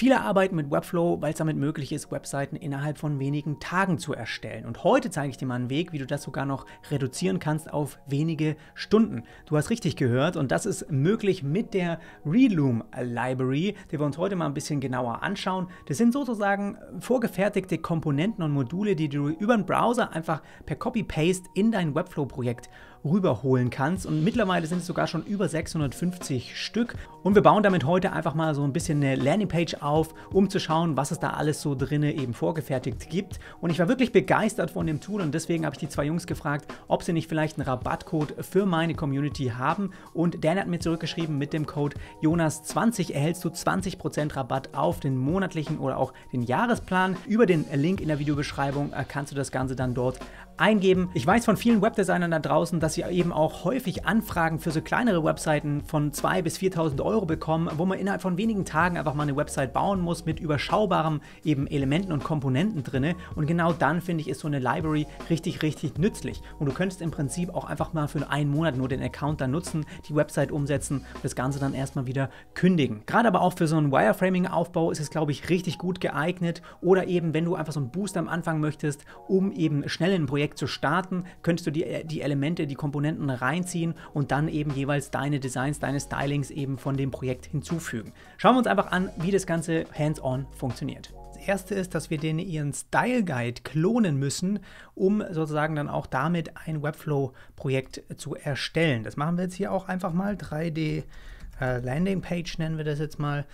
Viele arbeiten mit Webflow, weil es damit möglich ist, Webseiten innerhalb von wenigen Tagen zu erstellen. Und heute zeige ich dir mal einen Weg, wie du das sogar noch reduzieren kannst auf wenige Stunden. Du hast richtig gehört und das ist möglich mit der Reloom Library, die wir uns heute mal ein bisschen genauer anschauen. Das sind sozusagen vorgefertigte Komponenten und Module, die du über den Browser einfach per Copy-Paste in dein Webflow-Projekt rüberholen kannst. Und mittlerweile sind es sogar schon über 650 Stück. Und wir bauen damit heute einfach mal so ein bisschen eine Landingpage auf, um zu schauen, was es da alles so drinne eben vorgefertigt gibt. Und ich war wirklich begeistert von dem Tool und deswegen habe ich die zwei Jungs gefragt, ob sie nicht vielleicht einen Rabattcode für meine Community haben. Und Dan hat mir zurückgeschrieben, mit dem Code Jonas20 erhältst du 20% Rabatt auf den monatlichen oder auch den Jahresplan. Über den Link in der Videobeschreibung äh, kannst du das Ganze dann dort eingeben. Ich weiß von vielen Webdesignern da draußen, dass sie eben auch häufig Anfragen für so kleinere Webseiten von 2.000 bis 4.000 Euro bekommen, wo man innerhalb von wenigen Tagen einfach mal eine Website bauen muss mit überschaubarem eben Elementen und Komponenten drin. Und genau dann finde ich ist so eine Library richtig, richtig nützlich. Und du könntest im Prinzip auch einfach mal für einen Monat nur den Account dann nutzen, die Website umsetzen, das Ganze dann erstmal wieder kündigen. Gerade aber auch für so einen Wireframing-Aufbau ist es, glaube ich, richtig gut geeignet. Oder eben, wenn du einfach so einen Boost am Anfang möchtest, um eben schnell in ein Projekt Projekt zu starten, könntest du die, äh, die Elemente, die Komponenten reinziehen und dann eben jeweils deine Designs, deine Stylings eben von dem Projekt hinzufügen. Schauen wir uns einfach an, wie das Ganze hands-on funktioniert. Das erste ist, dass wir den ihren Style Guide klonen müssen, um sozusagen dann auch damit ein Webflow-Projekt zu erstellen. Das machen wir jetzt hier auch einfach mal. 3D äh, Landing Page nennen wir das jetzt mal.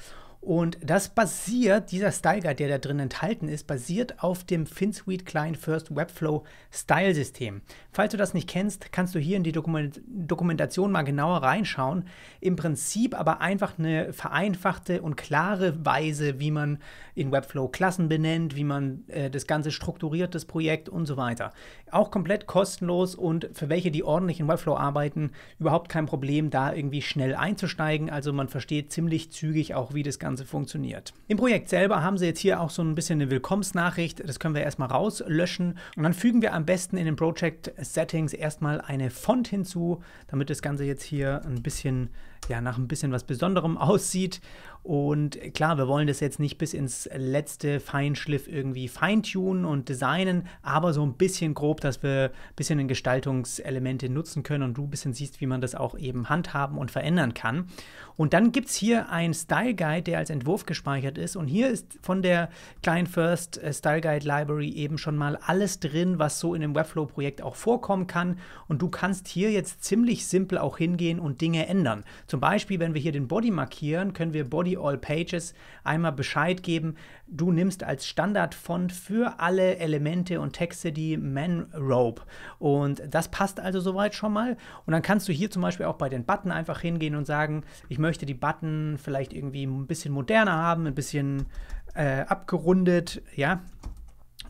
Und das basiert, dieser Style Guide, der da drin enthalten ist, basiert auf dem FinSuite Client First Webflow Style System. Falls du das nicht kennst, kannst du hier in die Dokumentation mal genauer reinschauen. Im Prinzip aber einfach eine vereinfachte und klare Weise, wie man in Webflow Klassen benennt, wie man äh, das Ganze strukturiert, das Projekt und so weiter. Auch komplett kostenlos und für welche, die ordentlich in Webflow arbeiten, überhaupt kein Problem, da irgendwie schnell einzusteigen. Also man versteht ziemlich zügig auch, wie das Ganze Ganze funktioniert. Im Projekt selber haben sie jetzt hier auch so ein bisschen eine Willkommensnachricht. Das können wir erstmal rauslöschen. Und dann fügen wir am besten in den Project Settings erstmal eine Font hinzu, damit das Ganze jetzt hier ein bisschen ja nach ein bisschen was Besonderem aussieht. Und klar, wir wollen das jetzt nicht bis ins letzte Feinschliff irgendwie feintunen und designen, aber so ein bisschen grob, dass wir ein bisschen in Gestaltungselemente nutzen können und du ein bisschen siehst, wie man das auch eben handhaben und verändern kann. Und dann gibt es hier ein Style Guide, der als Entwurf gespeichert ist. Und hier ist von der Client First äh, Style Guide Library eben schon mal alles drin, was so in dem Webflow-Projekt auch vorkommen kann. Und du kannst hier jetzt ziemlich simpel auch hingehen und Dinge ändern. Zum zum Beispiel, wenn wir hier den Body markieren, können wir Body All Pages einmal Bescheid geben, du nimmst als Standardfont für alle Elemente und Texte die Man-Rope. Und das passt also soweit schon mal. Und dann kannst du hier zum Beispiel auch bei den Button einfach hingehen und sagen, ich möchte die Button vielleicht irgendwie ein bisschen moderner haben, ein bisschen äh, abgerundet, ja,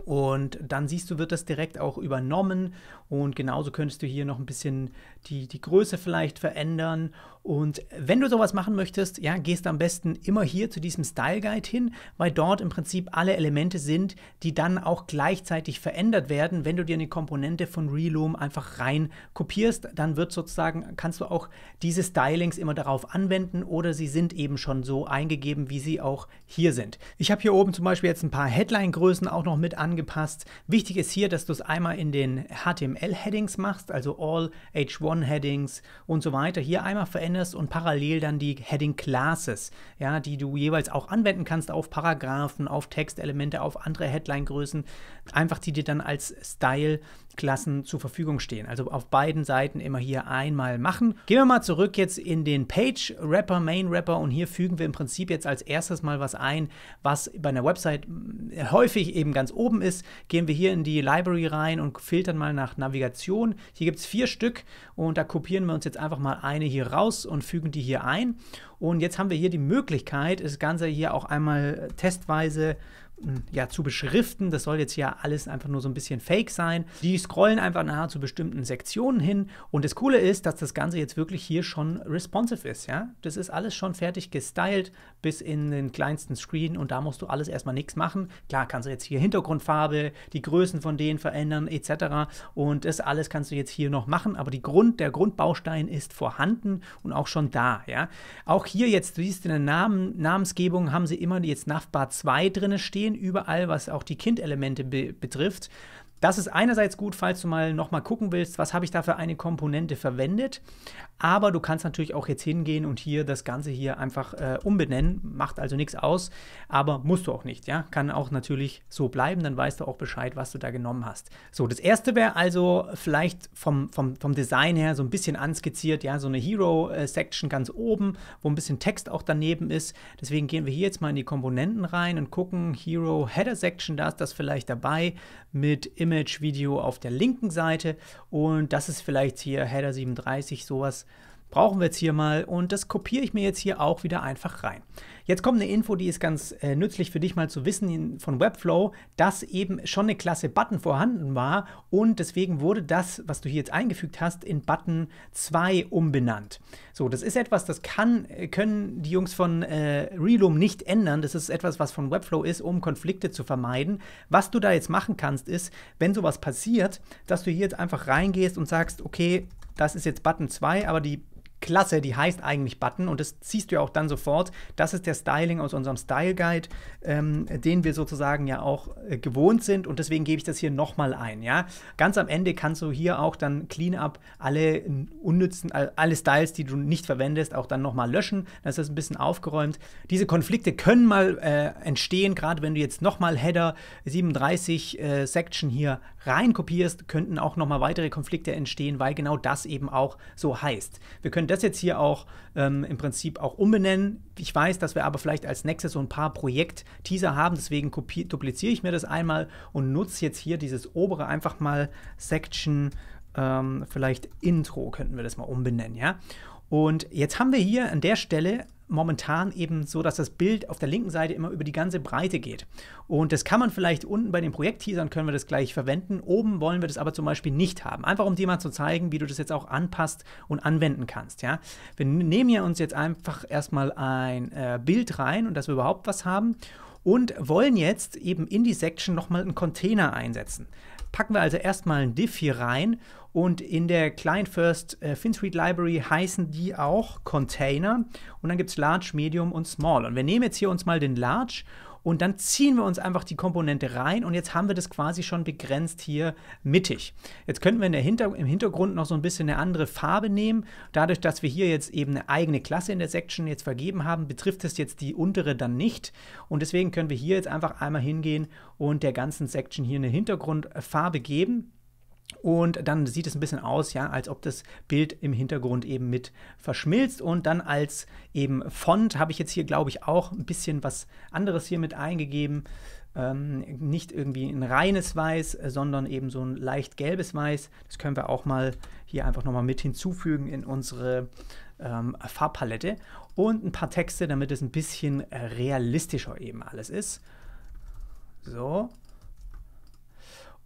und dann siehst du, wird das direkt auch übernommen und genauso könntest du hier noch ein bisschen die, die Größe vielleicht verändern und wenn du sowas machen möchtest, ja, gehst am besten immer hier zu diesem Style Guide hin, weil dort im Prinzip alle Elemente sind, die dann auch gleichzeitig verändert werden. Wenn du dir eine Komponente von Reloom einfach rein kopierst, dann wird sozusagen, kannst du auch diese Stylings immer darauf anwenden oder sie sind eben schon so eingegeben, wie sie auch hier sind. Ich habe hier oben zum Beispiel jetzt ein paar Headline-Größen auch noch mit angepasst. Wichtig ist hier, dass du es einmal in den HTML-Headings machst, also All H1-Headings und so weiter. Hier einmal verändern Awareness und parallel dann die Heading Classes, ja, die du jeweils auch anwenden kannst auf Paragraphen, auf Textelemente, auf andere Headline-Größen, einfach die dir dann als Style Klassen zur Verfügung stehen. Also auf beiden Seiten immer hier einmal machen. Gehen wir mal zurück jetzt in den Page Wrapper, Main Wrapper und hier fügen wir im Prinzip jetzt als erstes mal was ein, was bei einer Website äh, häufig eben ganz oben ist. Gehen wir hier in die Library rein und filtern mal nach Navigation. Hier gibt es vier Stück und da kopieren wir uns jetzt einfach mal eine hier raus und fügen die hier ein. Und jetzt haben wir hier die Möglichkeit, das Ganze hier auch einmal testweise zu ja, zu beschriften. Das soll jetzt ja alles einfach nur so ein bisschen fake sein. Die scrollen einfach nachher zu bestimmten Sektionen hin. Und das Coole ist, dass das Ganze jetzt wirklich hier schon responsive ist. Ja? Das ist alles schon fertig gestylt bis in den kleinsten Screen und da musst du alles erstmal nichts machen. Klar, kannst du jetzt hier Hintergrundfarbe, die Größen von denen verändern etc. Und das alles kannst du jetzt hier noch machen, aber die Grund, der Grundbaustein ist vorhanden und auch schon da. Ja? Auch hier jetzt, du siehst in der Namen, Namensgebung, haben sie immer jetzt Navbar 2 drin stehen. Serien überall, was auch die Kindelemente be betrifft. Das ist einerseits gut, falls du mal nochmal gucken willst, was habe ich da für eine Komponente verwendet. Aber du kannst natürlich auch jetzt hingehen und hier das Ganze hier einfach äh, umbenennen, macht also nichts aus, aber musst du auch nicht, ja. Kann auch natürlich so bleiben, dann weißt du auch Bescheid, was du da genommen hast. So, das erste wäre also vielleicht vom, vom, vom Design her so ein bisschen anskizziert, ja, so eine Hero-Section äh, ganz oben, wo ein bisschen Text auch daneben ist. Deswegen gehen wir hier jetzt mal in die Komponenten rein und gucken, Hero Header Section, da ist das vielleicht dabei mit Image Video auf der linken Seite und das ist vielleicht hier Header 37 sowas brauchen wir jetzt hier mal und das kopiere ich mir jetzt hier auch wieder einfach rein. Jetzt kommt eine Info, die ist ganz äh, nützlich für dich mal zu wissen von Webflow, dass eben schon eine Klasse Button vorhanden war und deswegen wurde das, was du hier jetzt eingefügt hast, in Button 2 umbenannt. So, das ist etwas, das kann, äh, können die Jungs von äh, Relum nicht ändern. Das ist etwas, was von Webflow ist, um Konflikte zu vermeiden. Was du da jetzt machen kannst, ist, wenn sowas passiert, dass du hier jetzt einfach reingehst und sagst, okay, das ist jetzt Button 2, aber die klasse, die heißt eigentlich Button und das ziehst du ja auch dann sofort. Das ist der Styling aus unserem Style Guide, ähm, den wir sozusagen ja auch äh, gewohnt sind und deswegen gebe ich das hier nochmal ein. Ja? Ganz am Ende kannst du hier auch dann Cleanup alle unnützen, alle Styles, die du nicht verwendest, auch dann nochmal löschen. Das ist ein bisschen aufgeräumt. Diese Konflikte können mal äh, entstehen, gerade wenn du jetzt nochmal Header 37 äh, Section hier reinkopierst, könnten auch nochmal weitere Konflikte entstehen, weil genau das eben auch so heißt. Wir können das jetzt hier auch ähm, im Prinzip auch umbenennen. Ich weiß, dass wir aber vielleicht als nächstes so ein paar Projekt-Teaser haben, deswegen dupliziere ich mir das einmal und nutze jetzt hier dieses obere einfach mal Section, ähm, vielleicht Intro könnten wir das mal umbenennen, ja. Und jetzt haben wir hier an der Stelle momentan eben so, dass das Bild auf der linken Seite immer über die ganze Breite geht. Und das kann man vielleicht unten bei den Projektteasern können wir das gleich verwenden. Oben wollen wir das aber zum Beispiel nicht haben. Einfach um dir mal zu zeigen, wie du das jetzt auch anpasst und anwenden kannst. Ja? Wir nehmen hier uns jetzt einfach erstmal ein äh, Bild rein und dass wir überhaupt was haben und wollen jetzt eben in die Section nochmal einen Container einsetzen. Packen wir also erstmal ein Diff hier rein und in der Client First äh, FinSuite Library heißen die auch Container und dann gibt es Large, Medium und Small. Und wir nehmen jetzt hier uns mal den Large und dann ziehen wir uns einfach die Komponente rein und jetzt haben wir das quasi schon begrenzt hier mittig. Jetzt könnten wir Hinter im Hintergrund noch so ein bisschen eine andere Farbe nehmen. Dadurch, dass wir hier jetzt eben eine eigene Klasse in der Section jetzt vergeben haben, betrifft es jetzt die untere dann nicht. Und deswegen können wir hier jetzt einfach einmal hingehen und der ganzen Section hier eine Hintergrundfarbe geben. Und dann sieht es ein bisschen aus, ja, als ob das Bild im Hintergrund eben mit verschmilzt. Und dann als eben Font habe ich jetzt hier, glaube ich, auch ein bisschen was anderes hier mit eingegeben. Ähm, nicht irgendwie ein reines Weiß, sondern eben so ein leicht gelbes Weiß. Das können wir auch mal hier einfach nochmal mit hinzufügen in unsere ähm, Farbpalette. Und ein paar Texte, damit es ein bisschen realistischer eben alles ist. So,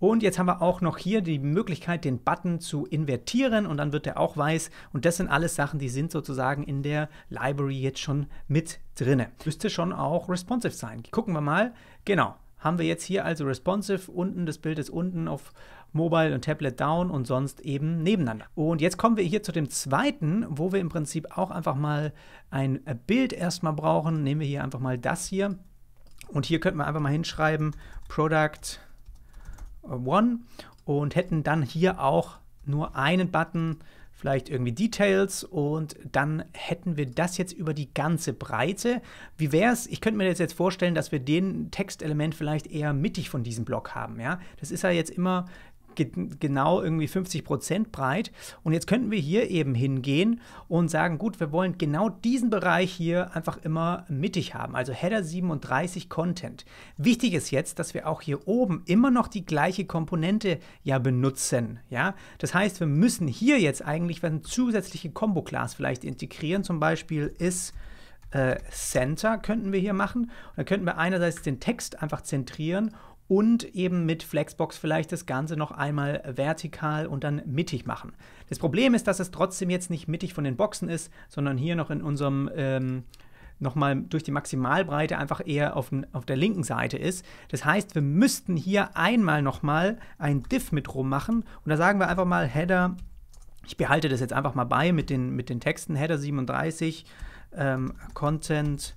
und jetzt haben wir auch noch hier die Möglichkeit, den Button zu invertieren und dann wird er auch weiß. Und das sind alles Sachen, die sind sozusagen in der Library jetzt schon mit drin. Müsste schon auch responsive sein. Gucken wir mal. Genau, haben wir jetzt hier also responsive unten, das Bild ist unten auf Mobile und Tablet down und sonst eben nebeneinander. Und jetzt kommen wir hier zu dem zweiten, wo wir im Prinzip auch einfach mal ein Bild erstmal brauchen. Nehmen wir hier einfach mal das hier. Und hier könnten wir einfach mal hinschreiben, Product One und hätten dann hier auch nur einen Button, vielleicht irgendwie Details und dann hätten wir das jetzt über die ganze Breite. Wie wäre es, ich könnte mir das jetzt vorstellen, dass wir den Textelement vielleicht eher mittig von diesem Block haben. Ja? Das ist ja jetzt immer ge genau irgendwie 50 Prozent breit. Und jetzt könnten wir hier eben hingehen und sagen, gut, wir wollen genau diesen Bereich hier einfach immer mittig haben, also Header 37 Content. Wichtig ist jetzt, dass wir auch hier oben immer noch die gleiche Komponente ja benutzen. Ja? Das heißt, wir müssen hier jetzt eigentlich eine zusätzliche Combo-Class vielleicht integrieren, zum Beispiel ist äh, Center könnten wir hier machen. Und dann könnten wir einerseits den Text einfach zentrieren und eben mit Flexbox vielleicht das Ganze noch einmal vertikal und dann mittig machen. Das Problem ist, dass es trotzdem jetzt nicht mittig von den Boxen ist, sondern hier noch in unserem ähm, nochmal durch die Maximalbreite einfach eher auf, auf der linken Seite ist. Das heißt, wir müssten hier einmal nochmal ein Diff mit rummachen und da sagen wir einfach mal Header, ich behalte das jetzt einfach mal bei mit den, mit den Texten, Header 37, ähm, Content,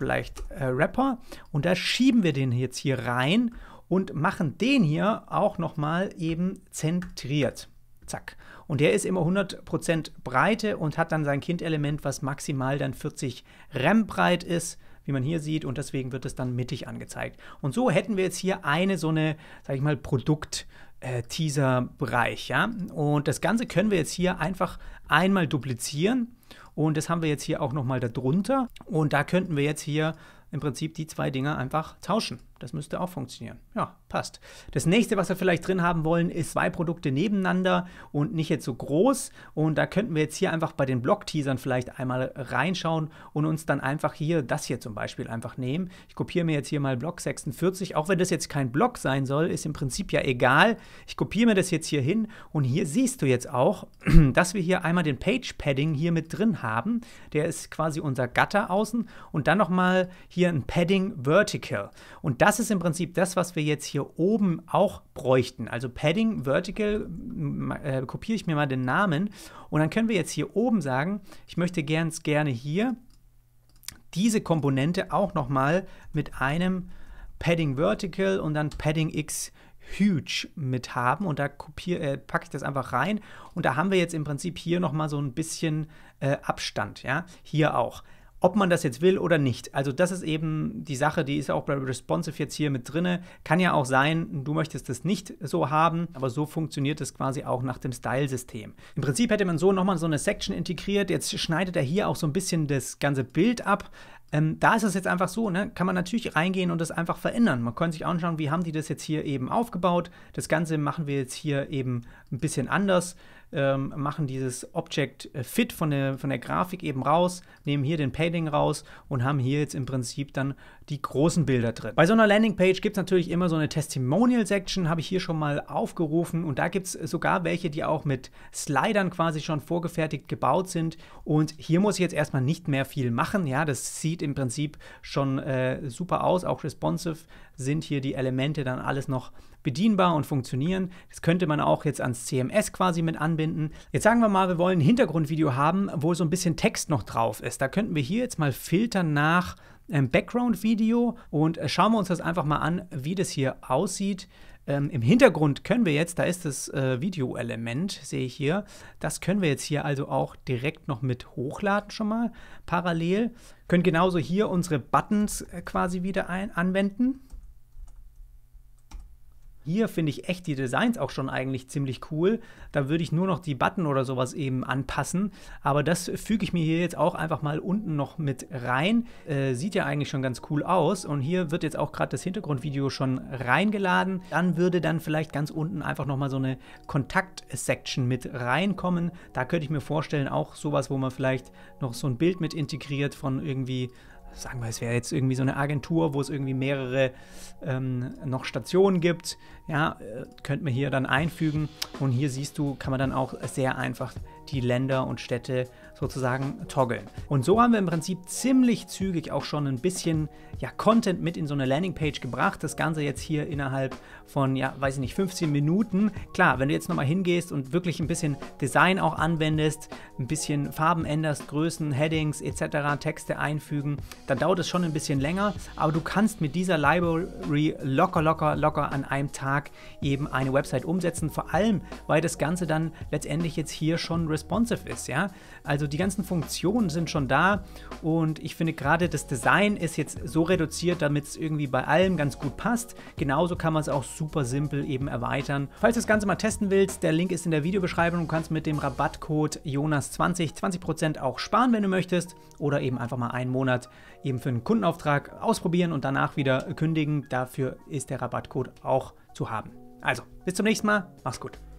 vielleicht äh, Rapper. Und da schieben wir den jetzt hier rein und machen den hier auch nochmal eben zentriert. Zack. Und der ist immer 100% Breite und hat dann sein Kindelement, was maximal dann 40 Rem breit ist wie man hier sieht, und deswegen wird es dann mittig angezeigt. Und so hätten wir jetzt hier eine so eine, sag ich mal, Produkt, äh, Teaser-Bereich. Ja? Und das Ganze können wir jetzt hier einfach einmal duplizieren. Und das haben wir jetzt hier auch nochmal darunter. Und da könnten wir jetzt hier im Prinzip die zwei Dinger einfach tauschen das müsste auch funktionieren. Ja, passt. Das nächste, was wir vielleicht drin haben wollen, ist zwei Produkte nebeneinander und nicht jetzt so groß. Und da könnten wir jetzt hier einfach bei den Blog-Teasern vielleicht einmal reinschauen und uns dann einfach hier das hier zum Beispiel einfach nehmen. Ich kopiere mir jetzt hier mal Block 46. Auch wenn das jetzt kein Block sein soll, ist im Prinzip ja egal. Ich kopiere mir das jetzt hier hin und hier siehst du jetzt auch, dass wir hier einmal den Page-Padding hier mit drin haben. Der ist quasi unser Gatter außen und dann nochmal hier ein Padding Vertical. Und das das ist im Prinzip das, was wir jetzt hier oben auch bräuchten. Also Padding Vertical, äh, kopiere ich mir mal den Namen und dann können wir jetzt hier oben sagen, ich möchte ganz gerne hier diese Komponente auch nochmal mit einem Padding Vertical und dann Padding X Huge mit haben und da kopier, äh, packe ich das einfach rein und da haben wir jetzt im Prinzip hier nochmal so ein bisschen äh, Abstand, ja, hier auch ob man das jetzt will oder nicht. Also das ist eben die Sache, die ist auch bei Responsive jetzt hier mit drinne. Kann ja auch sein, du möchtest das nicht so haben, aber so funktioniert es quasi auch nach dem Style-System. Im Prinzip hätte man so nochmal so eine Section integriert. Jetzt schneidet er hier auch so ein bisschen das ganze Bild ab. Ähm, da ist es jetzt einfach so, ne? kann man natürlich reingehen und das einfach verändern. Man kann sich anschauen, wie haben die das jetzt hier eben aufgebaut. Das Ganze machen wir jetzt hier eben ein bisschen anders ähm, machen dieses Object äh, Fit von der, von der Grafik eben raus, nehmen hier den Padding raus und haben hier jetzt im Prinzip dann die großen Bilder drin. Bei so einer Landingpage gibt es natürlich immer so eine Testimonial-Section, habe ich hier schon mal aufgerufen und da gibt es sogar welche, die auch mit Slidern quasi schon vorgefertigt gebaut sind und hier muss ich jetzt erstmal nicht mehr viel machen. Ja, das sieht im Prinzip schon äh, super aus, auch responsive sind hier die Elemente dann alles noch bedienbar und funktionieren. Das könnte man auch jetzt ans CMS quasi mit anbinden. Jetzt sagen wir mal, wir wollen ein Hintergrundvideo haben, wo so ein bisschen Text noch drauf ist. Da könnten wir hier jetzt mal filtern nach Background-Video und äh, schauen wir uns das einfach mal an, wie das hier aussieht. Ähm, Im Hintergrund können wir jetzt, da ist das äh, Video-Element, sehe ich hier, das können wir jetzt hier also auch direkt noch mit hochladen schon mal parallel. Können genauso hier unsere Buttons äh, quasi wieder ein anwenden. Hier finde ich echt die Designs auch schon eigentlich ziemlich cool. Da würde ich nur noch die Button oder sowas eben anpassen. Aber das füge ich mir hier jetzt auch einfach mal unten noch mit rein. Äh, sieht ja eigentlich schon ganz cool aus. Und hier wird jetzt auch gerade das Hintergrundvideo schon reingeladen. Dann würde dann vielleicht ganz unten einfach nochmal so eine Kontakt-Section mit reinkommen. Da könnte ich mir vorstellen, auch sowas, wo man vielleicht noch so ein Bild mit integriert von irgendwie sagen wir, es wäre jetzt irgendwie so eine Agentur, wo es irgendwie mehrere ähm, noch Stationen gibt, ja, äh, könnte man hier dann einfügen und hier siehst du, kann man dann auch sehr einfach die Länder und Städte sozusagen toggeln. Und so haben wir im Prinzip ziemlich zügig auch schon ein bisschen ja, Content mit in so eine Landingpage gebracht. Das Ganze jetzt hier innerhalb von, ja, weiß ich nicht, 15 Minuten. Klar, wenn du jetzt nochmal hingehst und wirklich ein bisschen Design auch anwendest, ein bisschen Farben änderst, Größen, Headings etc., Texte einfügen, dann dauert es schon ein bisschen länger. Aber du kannst mit dieser Library locker, locker, locker an einem Tag eben eine Website umsetzen. Vor allem, weil das Ganze dann letztendlich jetzt hier schon responsive ist, ja. Also die ganzen Funktionen sind schon da und ich finde gerade das Design ist jetzt so reduziert, damit es irgendwie bei allem ganz gut passt. Genauso kann man es auch super simpel eben erweitern. Falls du das Ganze mal testen willst, der Link ist in der Videobeschreibung. Du kannst mit dem Rabattcode Jonas20 20% auch sparen, wenn du möchtest. Oder eben einfach mal einen Monat eben für einen Kundenauftrag ausprobieren und danach wieder kündigen. Dafür ist der Rabattcode auch zu haben. Also, bis zum nächsten Mal. Mach's gut.